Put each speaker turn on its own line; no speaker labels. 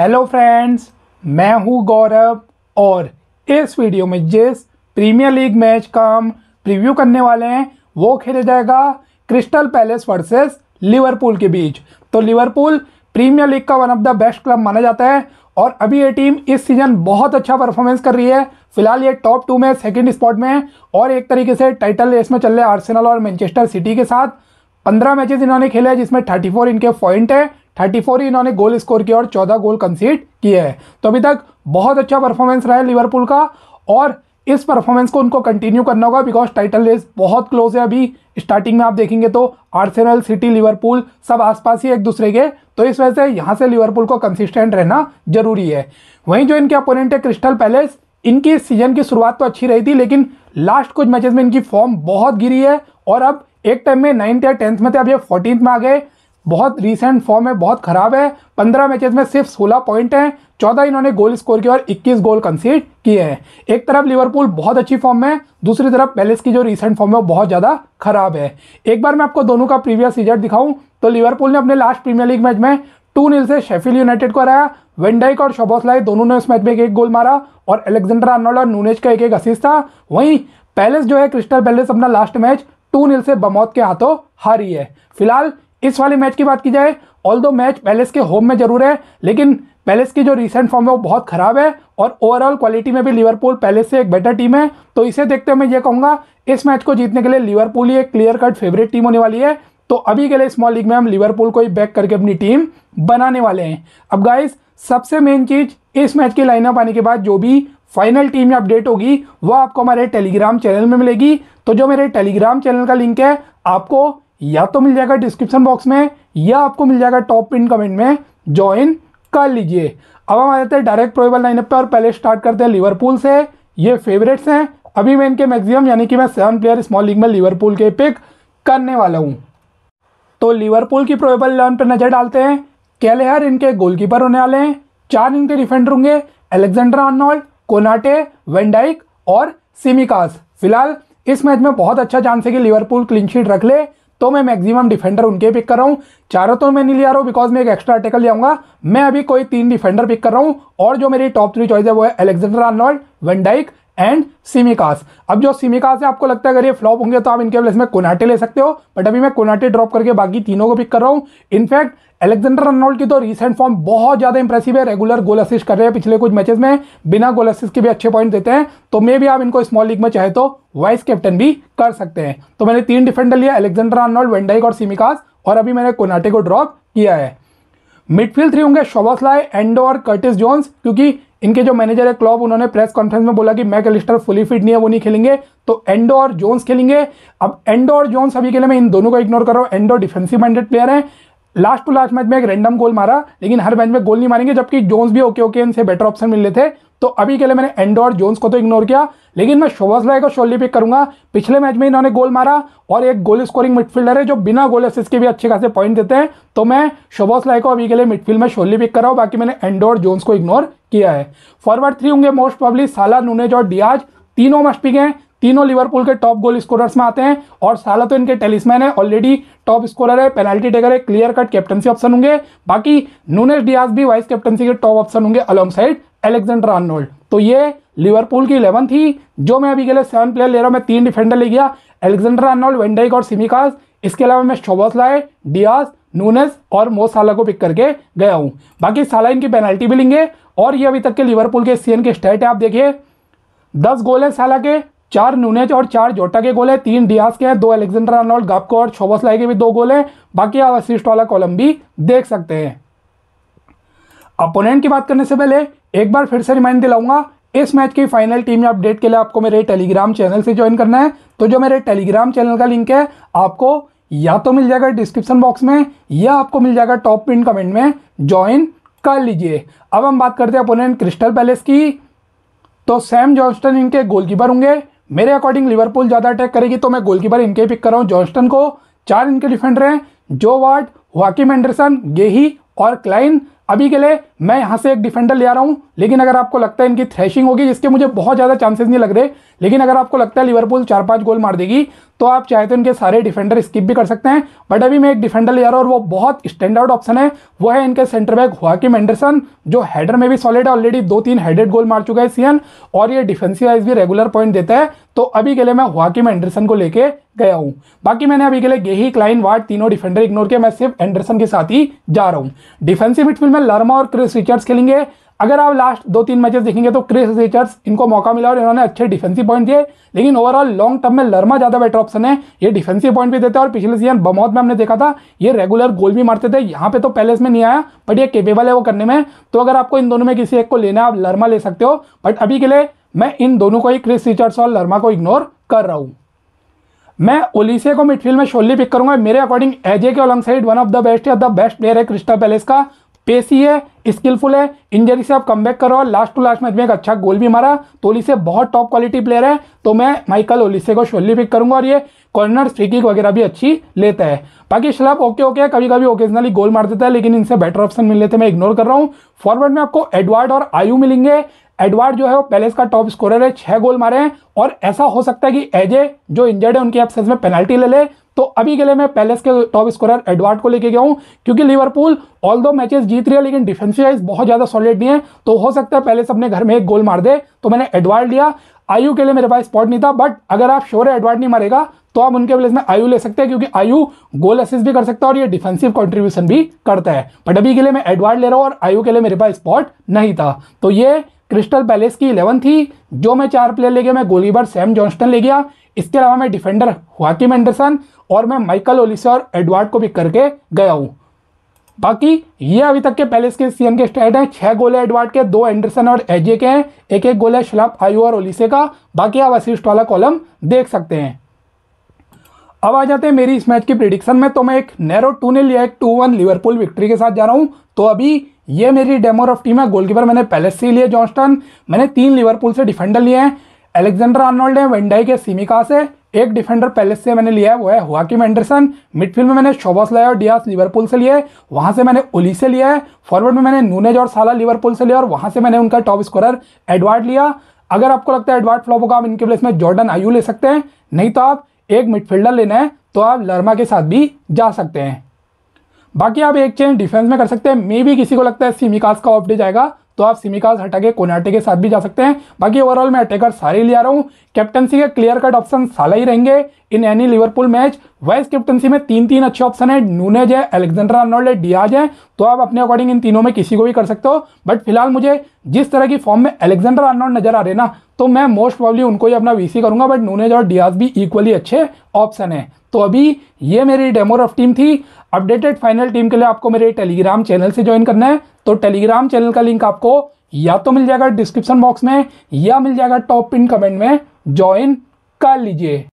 hello friends मैं हूं गौरव और इस वीडियो में जिस प्रीमियर लीग मैच का हम प्रीव्यू करने वाले हैं वो खेला जाएगा क्रिस्टल पैलेस वर्सेस लिवरपूल के बीच तो लिवरपूल प्रीमियर लीग का one of the best club माना जाता है और अभी ये टीम इस सीजन बहुत अच्छा परफॉर्मेंस कर रही है फिलहाल ये टॉप टू में सेकेंड स्पॉट में है और एक तरीके से टाइटल रेस में चल रहे आर्सेनल और मैनचेस्टर सिटी के साथ पंद्रह मैचेस इन्होंने खेले हैं जिसमें थर्टी फोर इनके पॉइंट है थर्टी फोर इन्होंने गोल स्कोर किया और चौदह गोल कंसीड किए हैं तो अभी तक बहुत अच्छा परफॉर्मेंस रहा है लिवरपूल का और इस परफॉर्मेंस को उनको कंटिन्यू करना होगा बिकॉज टाइटल रेस बहुत क्लोज है अभी स्टार्टिंग में आप देखेंगे तो आर्सेनल सिटी लिवरपूल सब आसपास ही एक दूसरे के तो इस वजह से यहाँ से लिवरपूल को कंसिस्टेंट रहना जरूरी है वहीं जो इनके अपोनेंट है क्रिस्टल पैलेस इनकी सीजन की शुरुआत तो अच्छी रही थी लेकिन लास्ट कुछ मैचेस में इनकी फॉर्म बहुत गिरी है और अब एक टाइम में नाइन्थ या टेंथ में थे अब ये फोर्टीन में आ गए बहुत रिसेंट फॉर्म है बहुत खराब है पंद्रह मैचेस में सिर्फ सोलह पॉइंट हैं चौदह इन्होंने गोल स्कोर किया और इक्कीस गोल कंसीड किए हैं एक तरफ लिवरपूल बहुत अच्छी फॉर्म में दूसरी तरफ पैलेस की जो रिसेंट फॉर्म है वो बहुत ज़्यादा खराब है एक बार मैं आपको दोनों का प्रीवियस रिजल्ट दिखाऊं तो लिवरपूल ने अपने लास्ट प्रीमियर लीग मैच में टू नील से शेफिल यूनाइटेड को हराया वेंडाइक और शोबोसलाई दोनों ने उस मैच में एक एक गोल मारा और एलेक्जेंडर आर्नोल्ड और नूनेज का एक एक असिस्ट था वहीं पैलेस जो है क्रिस्टल पैलेस अपना लास्ट मैच टू नील से बमौत के हाथों हारी है फिलहाल इस वाले मैच की बात की जाए ऑल दो मैच पैलेस के होम में जरूर है लेकिन पैलेस की जो रिसेंट फॉर्म है वो बहुत ख़राब है और ओवरऑल क्वालिटी में भी लिवरपूल पैलेस से एक बेटर टीम है तो इसे देखते हुए मैं ये कहूँगा इस मैच को जीतने के लिए लिवरपूल ही एक क्लियर कट फेवरेट टीम होने वाली है तो अभी के लिए स्मॉल लीग में हम लिवरपूल को ही बैक करके अपनी टीम बनाने वाले हैं अब गाइस सबसे मेन चीज़ इस मैच की लाइनअप आने के बाद जो भी फाइनल टीम में अपडेट होगी वह आपको हमारे टेलीग्राम चैनल में मिलेगी तो जो मेरे टेलीग्राम चैनल का लिंक है आपको या तो मिल जाएगा डिस्क्रिप्शन बॉक्स में या आपको मिल जाएगा टॉप पिन कमेंट में ज्वाइन कर लीजिए अब हम आ जाते हैं डायरेक्ट प्रोबेबल लाइनअप पे और पहले स्टार्ट करते हैं लिवरपूल से ये फेवरेट्स हैं अभी मैं इनके मैक्सिमम यानी कि मैं सेवन प्लेयर स्मॉल लीग में लिवरपूल के पिक करने वाला हूँ तो लिवरपूल की प्रोबेबल लाइन पर नज़र डालते हैं कैलेहर इनके गोलकीपर होने वाले हैं चार इनके डिफेंडर होंगे एलेक्जेंडर आर्नोल्ड कोनाटे वेंडाइक और सिमिकास फिलहाल इस मैच में बहुत अच्छा चांस है कि लिवरपूल क्लीन शीट रख ले तो मैं मैक्सिमम डिफेंडर उनके पिक कर रहा हूँ चारों तो मैं नहीं ले रहा हूँ बिकॉज मैं एक एक्स्ट्रा आर्टिकल ले आऊँगा मैं अभी कोई तीन डिफेंडर पिक कर रहा हूँ और जो मेरी टॉप थ्री चॉइस है वो है Alexander Arnold Van Dijk and Tsimikas अब जो सिमिकास है आपको लगता है अगर ये फ्लॉप होंगे तो आप इनके प्लेस में कोनाटे ले सकते हो बट अभी मैं कोनाटे ड्रॉप करके बाकी तीनों को पिक कर रहा हूँ इनफैक्ट एलेक्जेंडर रनोल्ड की तो रिसेंट फॉर्म बहुत ज़्यादा इंप्रेसिव है रेगुलर गोल असिस्ट कर रहे हैं पिछले कुछ मैचेस में बिना गोल असिस्ट के भी अच्छे पॉइंट देते हैं तो मे भी आप इनको स्मॉल लीग में चाहे तो वाइस कैप्टन भी कर सकते हैं तो मैंने तीन डिफेंडर लिया एलेक्जेंडर रनोल्ड वेंडाइक और सिमिकास और अभी मैंने कोनाटे को ड्रॉप किया है मिडफील्ड थ्री होंगे शोबसलाय एंडो और कर्टिस जोन्स क्योंकि इनके जो मैनेजर है क्लॉब उन्होंने प्रेस कॉन्फ्रेंस में बोला कि मैक एलिस्टर फुली फिट नहीं है वो नहीं खेलेंगे तो एंडो और जोन्स खेलेंगे अब एंडो और जोन्स अभी के लिए मैं इन दोनों को इग्नोर कर रहा हूँ एंडो डिफेंसिव माइंडेड प्लेयर है लास्ट टू लास्ट मैच में एक रैंडम गोल मारा लेकिन हर मैच में गोल नहीं मारेंगे जबकि जोन्स भी ओके ओके इनसे बेटर ऑप्शन रहे थे तो अभी के लिए मैंने एंडो और जोन्स को तो इग्नोर किया लेकिन मैं शोभस राय को शोली पिक करूंगा पिछले मैच में इन्होंने गोल मारा और एक गोल स्कोरिंग मिडफील्डर है जो बिना गोल असिस्ट के भी अच्छे खासे पॉइंट देते हैं तो मैं शोभस राय को अभी के लिए मिडफील्ड में शोली पिक कर रहा हूँ बाकी मैंने एंडो और जोन्स को इग्नोर किया है फॉरवर्ड थ्री होंगे मोस्ट प्रॉब्ली साला नूनेज और डियाज तीनों मस्ट पिक हैं तीनों लिवरपूल के टॉप गोल स्कोरर्स में आते हैं और साला तो इनके टेलिसमैन है ऑलरेडी टॉप स्कोरर है पेनल्टी टेकर है क्लियर कट कैप्टनसी ऑप्शन होंगे बाकी नूनेस डियाज भी वाइस कैप्टनसी के टॉप ऑप्शन होंगे अलॉन्ग साइड एलेक्जेंडर आर्नोल्ड तो ये लिवरपूल की इलेवन थी जो मैं अभी के लिए सेवन प्लेयर ले रहा हूँ मैं तीन डिफेंडर ले गया एलेक्जेंडर आर्नोल्ड वेंडाइक और सिमिकास इसके अलावा मैं शोबस लाए डियाज नूनेस और मो साला को पिक करके गया हूँ बाकी साला इनकी पेनल्टी भी लेंगे और ये अभी तक के लिवरपूल के सीएन के स्टेट है आप देखिए दस गोल है साला के चार नूनेज और चार जोटा के गोल है तीन डियास के हैं दो एलेक्जेंडर अर्नोल्ड गापको और छोबोसलाई के भी दो गोल हैं बाकी आप असिस्ट वाला कॉलम भी देख सकते हैं अपोनेंट की बात करने से पहले एक बार फिर से रिमाइंड दिलाऊंगा इस मैच की फाइनल टीम अपडेट के लिए आपको मेरे टेलीग्राम चैनल से ज्वाइन करना है तो जो मेरे टेलीग्राम चैनल का लिंक है आपको या तो मिल जाएगा डिस्क्रिप्शन बॉक्स में या आपको मिल जाएगा टॉप पिन कमेंट में ज्वाइन कर लीजिए अब हम बात करते हैं अपोनेंट क्रिस्टल पैलेस की तो सैम जॉन्स्टन इनके गोलकीपर होंगे मेरे अकॉर्डिंग लिवरपूल ज़्यादा अटैक करेगी तो मैं गोलकीपर इनके पिक कर रहा हूँ जॉन्स्टन को चार इनके डिफेंडर हैं जो वार्ड वाकिम एंडरसन गेही और क्लाइन अभी के लिए मैं यहाँ से एक डिफेंडर ले आ रहा हूँ लेकिन अगर आपको लगता है इनकी थ्रैशिंग होगी जिसके मुझे बहुत ज़्यादा चांसेस नहीं लग रहे लेकिन अगर आपको लगता है लिवरपूल चार पाँच गोल मार देगी तो आप चाहे तो इनके सारे डिफेंडर स्किप भी कर सकते हैं बट अभी मैं एक डिफेंडर ले जा रहा हूँ और वो बहुत स्टैंड आउट ऑप्शन है वो है इनके सेंटर बैक हुआकिम एंडरसन जो हैडर में भी सॉलिड है ऑलरेडी दो तीन हेडेड गोल मार चुका है सीएन और ये डिफेंसिव वाइज भी रेगुलर पॉइंट देता है तो अभी के लिए मैं हुआकिम एंडरसन को लेके गया हूँ बाकी मैंने अभी के लिए गेही क्लाइन वार्ड तीनों डिफेंडर इग्नोर किया मैं सिर्फ एंडरसन के साथ ही जा रहा हूँ डिफेंसिव मिडफील्ड में लर्मा और क्रिस रिचर्ड्स खेलेंगे अगर आप लास्ट दो तीन मैचेस देखेंगे तो क्रिस रिचर्ड्स इनको मौका मिला और इन्होंने अच्छे डिफेंसिव पॉइंट दिए लेकिन ओवरऑल लॉन्ग टर्म में लर्मा ज़्यादा बेटर ऑप्शन है ये डिफेंसिव पॉइंट भी देते हैं और पिछले सीजन बमौत में हमने देखा था ये रेगुलर गोल भी मारते थे यहाँ पे तो पैलेस में नहीं आया बट ये केपेबल है वो करने में तो अगर आपको इन दोनों में किसी एक को लेना आप लर्मा ले सकते हो बट अभी के लिए मैं इन दोनों को ही क्रिस रिचर्ड्स और लर्मा को इग्नोर कर रहा हूँ मैं ओलिसे को मिडफील्ड में शोली पिक करूंगा मेरे अकॉर्डिंग एजे के alongside one of the best या द बेस्ट प्लेयर है क्रिस्टल पैलेस का पेसी है स्किलफुल है इंजरी से आप कम बैक करो लास्ट टू लास्ट मैच में एक अच्छा गोल भी मारा तो ओली से बहुत टॉप क्वालिटी प्लेयर है तो मैं माइकल ओलिसे को शोली पिक करूंगा और ये कॉर्नर फ्री वगैरह भी अच्छी लेता है बाकी शलाब ओके ओके कभी कभी ओकेजनली गोल मार देता है लेकिन इनसे बेटर ऑप्शन मिल लेते मैं इग्नोर कर रहा हूँ फॉरवर्ड में आपको एडवार्ड और आयु मिलेंगे एडवर्ड जो है वो पैलेस का टॉप स्कोरर है छह गोल मारे हैं और ऐसा हो सकता है कि एजे जो इंजर्ड है उनके एब्सेंस में पेनल्टी ले ले तो अभी के लिए मैं पैलेस के टॉप स्कोरर एडवार्ड को लेके गया हूँ क्योंकि लिवरपूल ऑल दो मैचेस जीत रही है लेकिन डिफेंसिव वाइज बहुत ज़्यादा सॉलिड नहीं है तो हो सकता है पैलेस अपने घर में एक गोल मार दे तो मैंने एडवर्ड लिया आयु के लिए मेरे पास स्पॉट नहीं था बट अगर आप श्योर है एडवार्ड नहीं मारेगा तो आप उनके प्लेस में आयु ले सकते हैं क्योंकि आयु गोल असिस्ट भी कर सकता है और ये डिफेंसिव कंट्रीब्यूशन भी करता है बट अभी के लिए मैं एडवार्ड ले रहा हूँ और आयु के लिए मेरे पास स्पॉट नहीं था तो ये क्रिस्टल पैलेस की इलेवन थी जो मैं चार प्लेयर ले गया मैं गोलीबर सैम जॉन्स्टन ले गया इसके अलावा मैं डिफेंडर वाकिम एंडरसन और मैं माइकल ओलिसा और एडवर्ड को भी करके गया हूँ बाकी ये अभी तक के पैलेस के सीएम के स्टैट हैं छह गोले एडवर्ड के दो एंडरसन और एजे के हैं एक एक गोले शलाप आयु और ओलिसे का बाकी आप असिस्ट वाला कॉलम देख सकते हैं अब आ जाते हैं मेरी इस मैच की प्रिडिक्शन में तो मैं एक नैरो टू ने लिया एक टू वन लिवरपूल विक्ट्री के साथ जा रहा हूँ तो अभी ये मेरी डेमोर ऑफ टीम है गोलकीपर मैंने पैलेस से लिए जॉन्स्टन मैंने तीन लिवरपूल से डिफेंडर लिए हैं एलेक्जेंडर आर्नोल्ड है वेंडाई के सीमिका से एक डिफेंडर पैलेस से मैंने लिया है वो है हुआकिम एंडरसन मिडफील्ड में मैंने शोबस लिया और डियास लिवरपूल से लिया है वहां से मैंने ओली से लिया है फॉरवर्ड में मैंने नूनेज और साला लिवरपूल से लिया और वहां से मैंने उनका टॉप स्कोरर एडवार्ड लिया अगर आपको लगता है एडवार्ड फ्लॉप होगा आप इनके प्लेस में जॉर्डन आयु ले सकते हैं नहीं तो आप एक मिडफील्डर लेना है तो आप लर्मा के साथ भी जा सकते हैं बाकी आप एक चेंज डिफेंस में कर सकते हैं मे भी किसी को लगता है सीमिकास का ऑफ डे जाएगा तो आप सिमिकास हटा के कोनाटे के साथ भी जा सकते हैं बाकी ओवरऑल मैं अटैकर सारे ले आ रहा हूँ कैप्टनसी के क्लियर कट ऑप्शन साला ही रहेंगे in any Liverpool match vice captaincy में तीन तीन अच्छे ऑप्शन है नूनेज है अलेक्जेंडर अर्नोल्ड है डियाज है तो आप अपने अकॉर्डिंग इन तीनों में किसी को भी कर सकते हो बट फिलहाल मुझे जिस तरह की फॉर्म में अलेक्जेंडर अर्नोल्ड नजर आ रहे ना तो मैं मोस्ट प्रॉब्ली उनको ही अपना वीसी करूंगा बट नूनेज और डियाज भी इक्वली अच्छे ऑप्शन है तो अभी ये मेरी डेमो रफ टीम थी अपडेटेड फाइनल टीम के लिए आपको मेरे टेलीग्राम चैनल से ज्वाइन करना है तो टेलीग्राम चैनल का लिंक आपको या तो मिल जाएगा डिस्क्रिप्शन बॉक्स में या मिल जाएगा टॉप पिन कमेंट में ज्वाइन कर लीजिए